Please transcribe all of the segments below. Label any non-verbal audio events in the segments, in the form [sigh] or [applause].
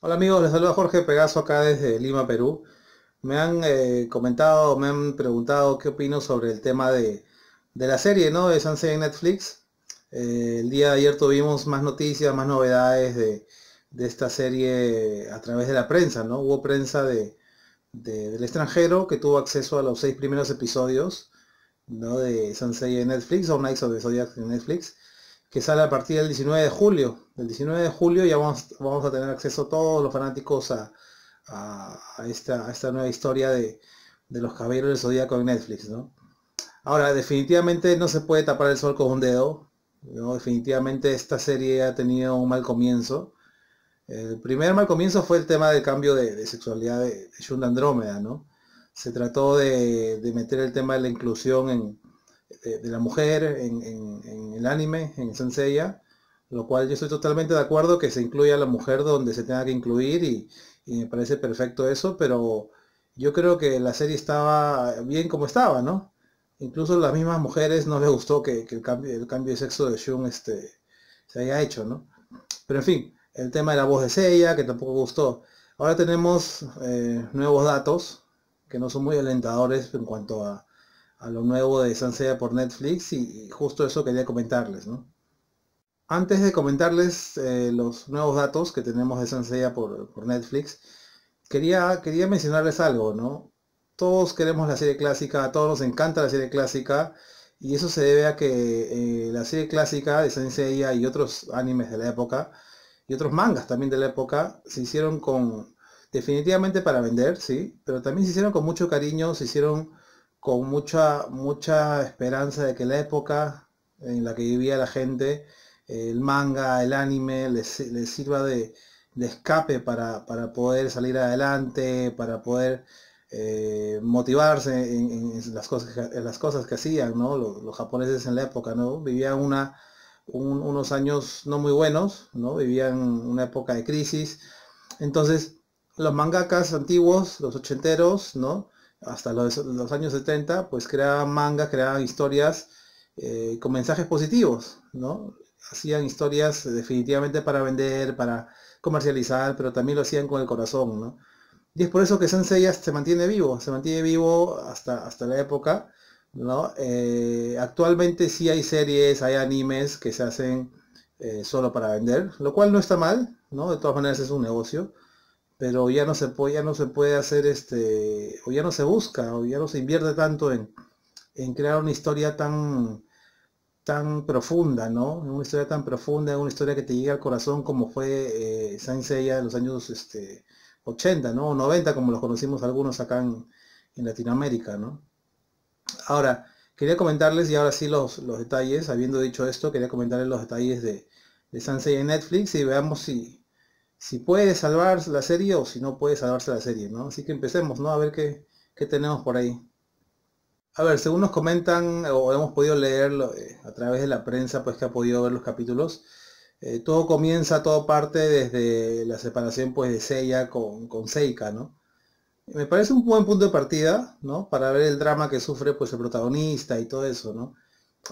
Hola amigos, les saluda Jorge Pegaso acá desde Lima, Perú. Me han eh, comentado, me han preguntado qué opino sobre el tema de, la serie, De Sunset en Netflix. Eh, el día de ayer tuvimos más noticias, más novedades de, esta serie a través de la prensa, ¿no? Hubo prensa del extranjero que tuvo acceso a los seis primeros episodios, De Sunset en Netflix, o Nights of Zodiac en Netflix que sale a partir del 19 de julio. El 19 de julio ya vamos, vamos a tener acceso todos los fanáticos a, a, esta, nueva historia de, de los caballeros del Zodíaco en Netflix, ¿no? Ahora, definitivamente no se puede tapar el sol con un dedo. Definitivamente esta serie ha tenido un mal comienzo. El primer mal comienzo fue el tema del cambio de, de sexualidad de, Andrómeda, ¿no? Se trató de meter el tema de la inclusión en, de, la mujer en, el anime, en Senseiya, lo cual yo estoy totalmente de acuerdo que se incluya la mujer donde se tenga que incluir y, me parece perfecto eso, pero yo creo que la serie estaba bien como estaba, ¿no? Incluso las mismas mujeres no les gustó que, el, cambio, el cambio de sexo de Shun este, se haya hecho, ¿no? Pero en fin, el tema de la voz de Seiya, que tampoco gustó. Ahora tenemos eh, nuevos datos que no son muy alentadores en cuanto a a lo nuevo de Sansea por Netflix y justo eso quería comentarles, ¿no? Antes de comentarles eh, los nuevos datos que tenemos de Sansea por, por Netflix, quería, quería mencionarles algo, ¿no? Todos queremos la serie clásica, a todos nos encanta la serie clásica, y eso se debe a que eh, la serie clásica de Sansea y otros animes de la época, y otros mangas también de la época, se hicieron con, definitivamente para vender, sí, pero también se hicieron con mucho cariño, se hicieron con mucha, mucha esperanza de que la época en la que vivía la gente, eh, el manga, el anime, les, sirva de, escape para, poder salir adelante, para poder eh, motivarse en, las cosas, en las cosas que hacían, ¿no? Los, japoneses en la época, ¿no? Vivían una, unos años no muy buenos, ¿no? Vivían una época de crisis. Entonces, los mangakas antiguos, los ochenteros, ¿no? hasta los, años 70, pues creaban mangas, creaban historias eh, con mensajes positivos, ¿no? Hacían historias definitivamente para vender, para comercializar, pero también lo hacían con el corazón, ¿no? Y es por eso que Sensei se mantiene vivo, se mantiene vivo hasta, hasta la época, ¿no? Eh, actualmente sí hay series, hay animes que se hacen eh, solo para vender, lo cual no está mal, ¿no? De todas maneras es un negocio, pero ya no se puede, ya no se puede hacer este, o ya no se busca, o ya no se invierte tanto en, en crear una historia tan, tan profunda, ¿no? Una historia tan profunda, una historia que te llegue al corazón como fue eh, Saint en los años este, 80, ¿no? O 90, como los conocimos algunos acá en, Latinoamérica, ¿no? Ahora, quería comentarles, y ahora sí los, los detalles, habiendo dicho esto, quería comentarles los detalles de, de Saint en Netflix y veamos si, si puede salvar la serie o si no puede salvarse la serie, ¿no? Así que empecemos, ¿no? A ver qué, tenemos por ahí. A ver, según nos comentan o hemos podido leerlo eh, a través de la prensa, pues que ha podido ver los capítulos, eh, todo comienza, todo parte desde la separación pues de Seiya con, con Seika, ¿no? Me parece un buen punto de partida, ¿no? Para ver el drama que sufre pues el protagonista y todo eso, ¿no?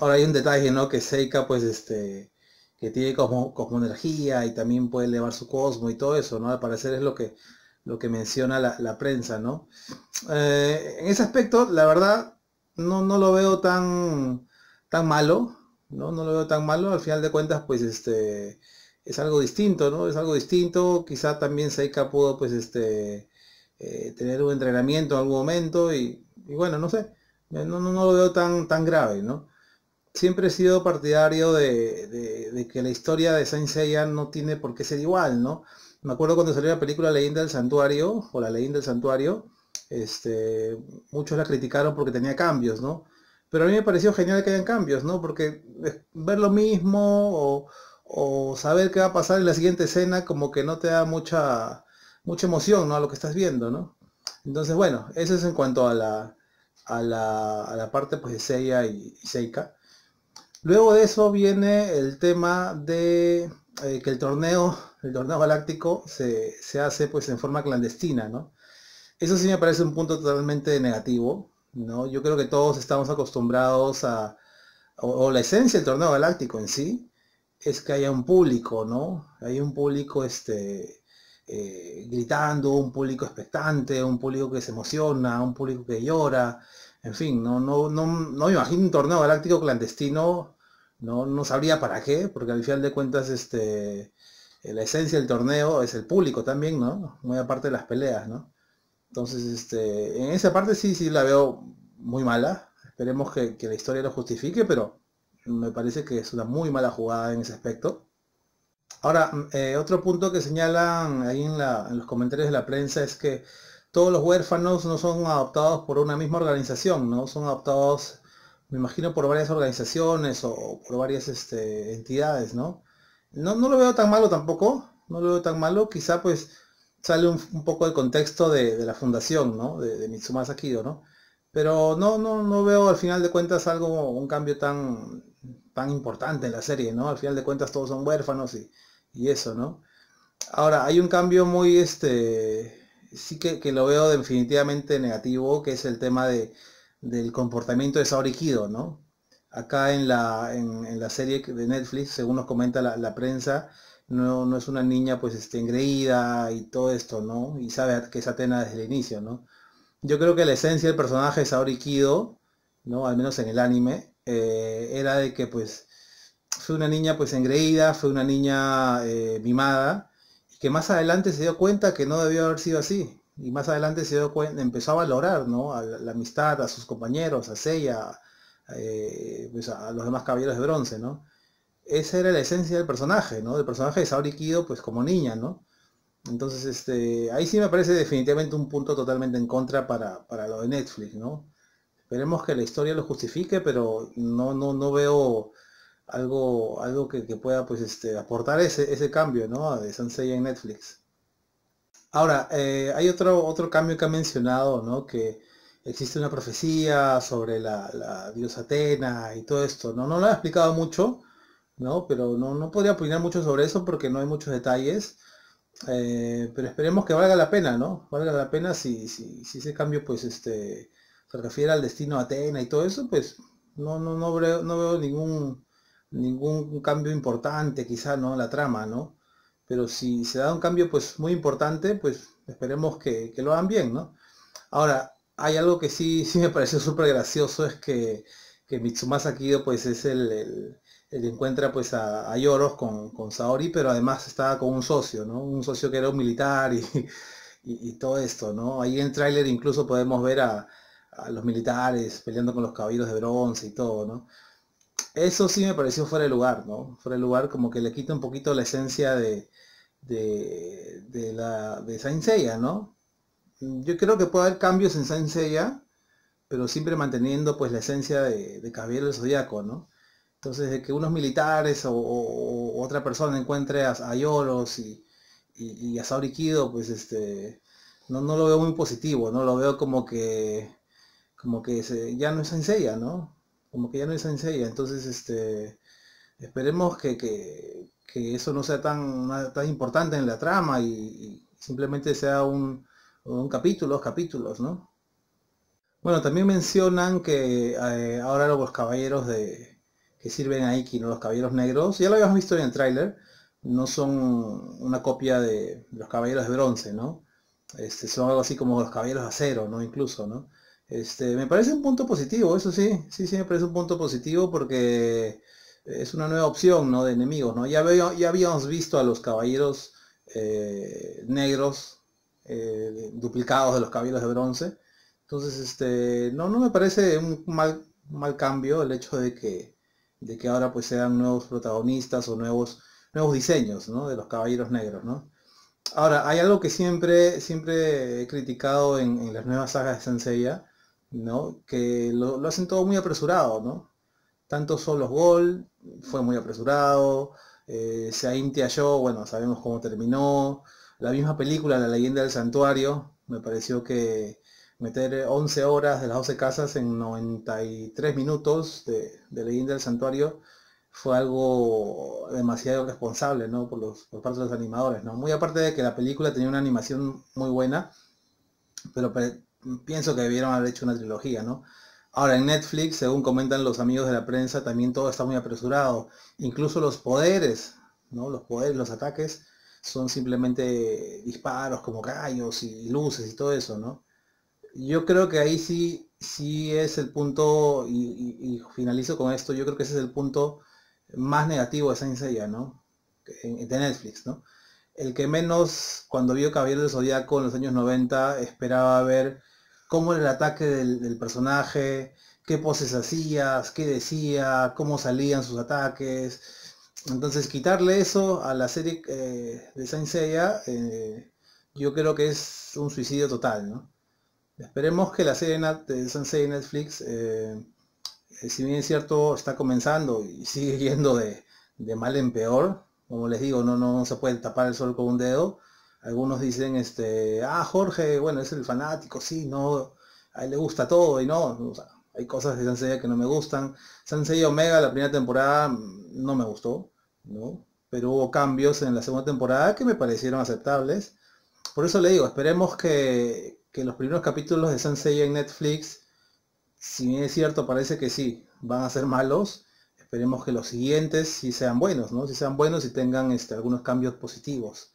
Ahora hay un detalle, ¿no? Que Seika pues este que tiene como, como energía y también puede elevar su cosmo y todo eso, ¿no? Al parecer es lo que, lo que menciona la, prensa, ¿no? Eh, en ese aspecto, la verdad, no, no lo veo tan, tan malo, ¿no? No lo veo tan malo, al final de cuentas, pues este es algo distinto, ¿no? Es algo distinto, quizá también Seika pudo pues este eh, tener un entrenamiento en algún momento y, y bueno, no sé, no, no, no, lo veo tan, tan grave, ¿no? siempre he sido partidario de, que la historia de Saint Seiya no tiene por qué ser igual, ¿no? Me acuerdo cuando salió la película Leyenda del Santuario, o La Leyenda del Santuario, este, muchos la criticaron porque tenía cambios, ¿no? Pero a mí me pareció genial que hayan cambios, ¿no? Porque ver lo mismo o, saber qué va a pasar en la siguiente escena como que no te da mucha, mucha emoción, ¿no? A lo que estás viendo, ¿no? Entonces, bueno, eso es en cuanto a la, a la, parte pues, de Seiya y Seika. Luego de eso viene el tema de eh, que el torneo, el torneo galáctico se, hace pues en forma clandestina, ¿no? Eso sí me parece un punto totalmente negativo, ¿no? Yo creo que todos estamos acostumbrados a, o, la esencia del torneo galáctico en sí, es que haya un público, ¿no? Hay un público este, eh, gritando, un público expectante, un público que se emociona, un público que llora, en fin, no, no, no, me imagino un torneo galáctico clandestino, no, no sabría para qué, porque al final de cuentas este, la esencia del torneo es el público también, ¿no? Muy aparte de las peleas, ¿no? Entonces, este, en esa parte sí, sí la veo muy mala. Esperemos que, la historia lo justifique, pero me parece que es una muy mala jugada en ese aspecto. Ahora, eh, otro punto que señalan ahí en, en, los comentarios de la prensa es que todos los huérfanos no son adoptados por una misma organización, ¿no? Son adoptados, me imagino, por varias organizaciones o, por varias este, entidades, ¿no? ¿no? lo veo tan malo tampoco, no lo veo tan malo, quizá pues sale un, poco el contexto de, la fundación, ¿no? De, de Mitsumasa Kido, ¿no? Pero no, no, no veo al final de cuentas algo, un cambio tan, tan importante en la serie, ¿no? Al final de cuentas todos son huérfanos y, y eso, ¿no? Ahora, hay un cambio muy, este, sí que, lo veo definitivamente negativo, que es el tema del comportamiento de Saori Kido, ¿no? Acá en la, serie de Netflix, según nos comenta la, prensa, no, es una niña pues este, engreída y todo esto, ¿no? Y sabe que es Atena desde el inicio, ¿no? Yo creo que la esencia del personaje de Saori Kido, ¿no? Al menos en el anime, eh, era de que pues fue una niña pues engreída, fue una niña eh, mimada, que más adelante se dio cuenta que no debió haber sido así. Y más adelante se dio empezó a valorar ¿no? a la, amistad, a sus compañeros, a Seiya, eh, pues, a, los demás caballeros de bronce, ¿no? Esa era la esencia del personaje, ¿no? Del personaje de Saori Kido, pues como niña, ¿no? Entonces, este, ahí sí me parece definitivamente un punto totalmente en contra para, lo de Netflix, ¿no? Esperemos que la historia lo justifique, pero no, no, no veo algo algo que, pueda pues este aportar ese, ese cambio ¿no? de Sansei en Netflix ahora eh, hay otro otro cambio que ha mencionado que existe una profecía sobre la, diosa Atena y todo esto no no lo ha explicado mucho ¿no? pero no, no podría opinar mucho sobre eso porque no hay muchos detalles eh, pero esperemos que valga la pena ¿no? valga la pena si, si, si ese cambio pues este se refiere al destino de Atena y todo eso pues no no no veo, no veo ningún ningún cambio importante quizá, ¿no? La trama, ¿no? Pero si se da un cambio pues muy importante, pues esperemos que, que lo hagan bien, ¿no? Ahora, hay algo que sí, [laughs] me pareció súper gracioso, es que, que Mitsumasa Kido pues es el, el, encuentra pues a, a Yoros con, Saori, pero además estaba con un socio, ¿no? Un socio que era un militar y, todo esto, ¿no? Ahí en el tráiler incluso podemos ver a, a los militares peleando con los caballeros de bronce y todo, ¿no? Eso sí me pareció fuera de lugar, ¿no? Fuera de lugar, como que le quita un poquito la esencia de, de, la, de Saint ¿no? Yo creo que puede haber cambios en Saint Seiya, pero siempre manteniendo pues la esencia de, de Caballero del Zodíaco, ¿no? Entonces, de que unos militares o, otra persona encuentre a, Yoros y, y, a Saori Kido, pues este, no, lo veo muy positivo, ¿no? Lo veo como que, como que ya no es Seiya, ¿no? como que ya no es sencilla. Entonces, este, esperemos que, eso no sea tan, importante en la trama y, simplemente sea un, capítulo, capítulos, ¿no? Bueno, también mencionan que eh, ahora los caballeros de, que sirven a Iki, ¿no? los caballeros negros, ya lo habíamos visto en el tráiler, no son una copia de, los caballeros de bronce, ¿no? Este, son algo así como los caballeros acero, ¿no? Incluso, ¿no? Este, me parece un punto positivo, eso sí, sí, sí me parece un punto positivo porque es una nueva opción, De enemigos, Ya, veo, ya habíamos visto a los caballeros eh, negros eh, duplicados de los caballeros de bronce. Entonces, este, no, me parece un mal, cambio el hecho de que, de que ahora pues, sean nuevos protagonistas o nuevos, nuevos diseños, De los caballeros negros, Ahora, hay algo que siempre, siempre he criticado en, las nuevas sagas de Sensei ¿no? Que lo, hacen todo muy apresurado, ¿no? Tanto los gol, fue muy apresurado, eh, se Sain yo bueno, sabemos cómo terminó. La misma película, La leyenda del santuario, me pareció que meter 11 horas de las 12 casas en 93 minutos de, de leyenda del santuario fue algo demasiado responsable, ¿no? Por, los, por parte de los animadores, ¿no? Muy aparte de que la película tenía una animación muy buena, pero pienso que debieron haber hecho una trilogía, ¿no? Ahora, en Netflix, según comentan los amigos de la prensa, también todo está muy apresurado. Incluso los poderes, ¿no? Los poderes, los ataques, son simplemente disparos como rayos y luces y todo eso, ¿no? Yo creo que ahí sí, sí es el punto, y, finalizo con esto, yo creo que ese es el punto más negativo de esa Seiya, ¿no? De Netflix, ¿no? El que menos, cuando vio Caballero del Zodíaco en los años 90, esperaba ver cómo era el ataque del, personaje, qué poses hacías, qué decía, cómo salían sus ataques. Entonces quitarle eso a la serie eh, de Saint eh, yo creo que es un suicidio total, Esperemos que la serie de Saint Netflix, eh, si bien es cierto, está comenzando y [laughs] sigue yendo de, mal en peor, como les digo, no, no se puede tapar el sol con un dedo, algunos dicen, este, ah, Jorge, bueno, es el fanático, sí, no, a él le gusta todo y no, hay cosas de Sansella que no me gustan. Sansella Omega, la primera temporada, mm, no me gustó, ¿no? Pero hubo cambios en la segunda temporada que me parecieron aceptables. Por eso le digo, esperemos que, los primeros capítulos de Sansella en Netflix, si bien es cierto, parece que sí, van a ser malos, esperemos que los siguientes sí sean buenos, ¿no? Si sean buenos y tengan este, algunos cambios positivos.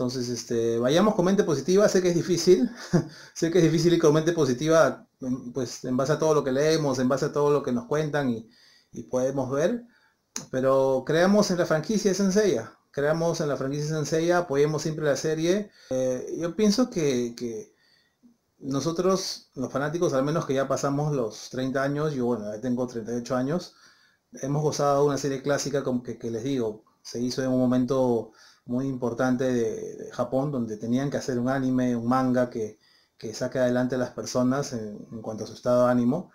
Entonces, este, vayamos con mente positiva, sé que es difícil, [laughs] sé que es difícil ir con mente positiva, pues en base a todo lo que leemos, en base a todo lo que nos cuentan y, podemos ver, pero creamos en la franquicia sencilla, creamos en la franquicia sencilla, apoyemos siempre la serie. Eh, yo pienso que, nosotros, los fanáticos, al menos que ya pasamos los 30 años, yo bueno, ya tengo 38 años, hemos gozado de una serie clásica como que les digo, se hizo en un momento muy importante de, Japón, donde tenían que hacer un anime, un manga que, que saque adelante a las personas en, cuanto a su estado de ánimo.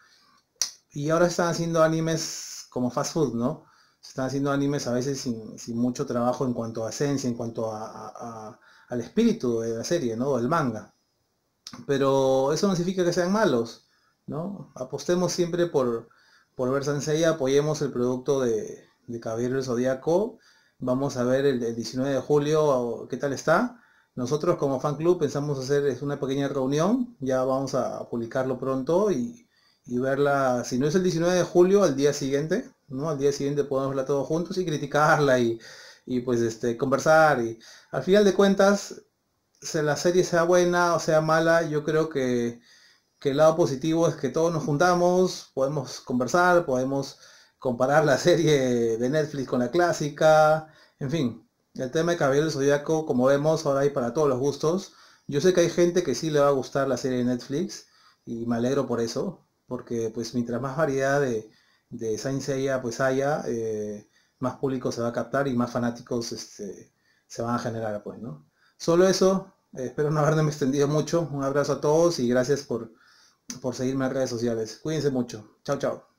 Y ahora están haciendo animes como fast food, ¿no? están haciendo animes a veces sin, sin mucho trabajo en cuanto a esencia, en cuanto a, al espíritu de la serie, ¿no? Del manga. Pero eso no significa que sean malos, ¿no? Apostemos siempre por, por ver Sansei, apoyemos el producto de, de Caballero del Zodíaco Vamos a ver el, 19 de julio qué tal está. Nosotros como fan club pensamos hacer es una pequeña reunión, ya vamos a publicarlo pronto y, verla, si no es el 19 de julio, al día siguiente, ¿no? Al día siguiente podemos verla todos juntos y criticarla y, pues este, conversar. Y al final de cuentas, si la serie sea buena o sea mala, yo creo que el lado positivo es que todos nos juntamos, podemos conversar, podemos comparar la serie de Netflix con la clásica, en fin, el tema de Caballero del Zodíaco, como vemos, ahora hay para todos los gustos. Yo sé que hay gente que sí le va a gustar la serie de Netflix y me alegro por eso, porque pues mientras más variedad de, de pues haya, eh, más público se va a captar y más fanáticos este, se van a generar pues, ¿no? Solo eso, espero no haberme extendido mucho. Un abrazo a todos y gracias por, por seguirme en redes sociales. Cuídense mucho. Chao, chao.